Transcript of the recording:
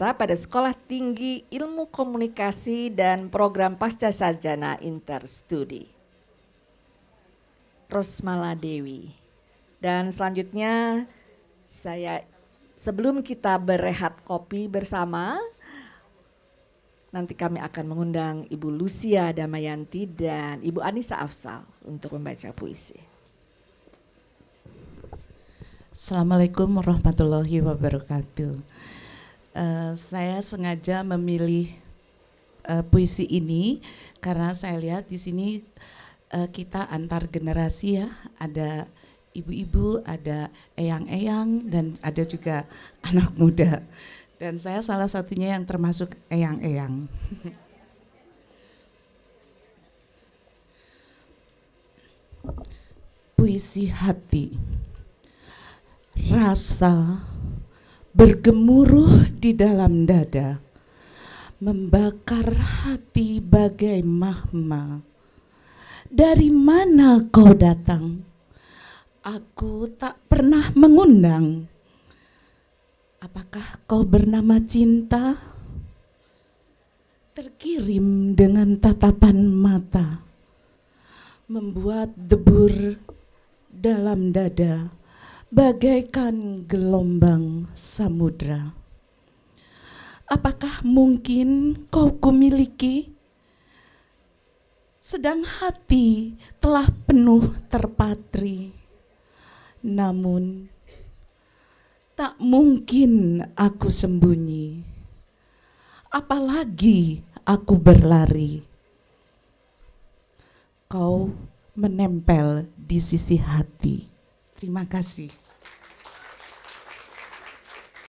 pada Sekolah Tinggi Ilmu Komunikasi dan Program Pasca Sarjana Interstudi. Rosmala Dewi. Dan selanjutnya saya sebelum kita berehat kopi bersama nanti kami akan mengundang Ibu Lucia Damayanti dan Ibu Anissa Afsal untuk membaca puisi. Assalamualaikum warahmatullahi wabarakatuh. Eh, saya sengaja memilih uh, puisi ini karena saya lihat di sini uh, kita antar generasi ya ada ibu-ibu, ada eyang-eyang dan ada juga anak muda. Dan saya salah satunya yang termasuk eyang-eyang. Puisi hati. Rasa bergemuruh di dalam dada, membakar hati bagai mahma. Dari mana kau datang? Aku tak pernah mengundang. Apakah kau bernama cinta? Terkirim dengan tatapan mata, membuat debur dalam dada bagaikan gelombang samudra. Apakah mungkin kau kumiliki? Sedang hati telah penuh terpatri, namun tak mungkin aku sembunyi. Apalagi aku berlari, kau menempel di sisi hati Terima kasih.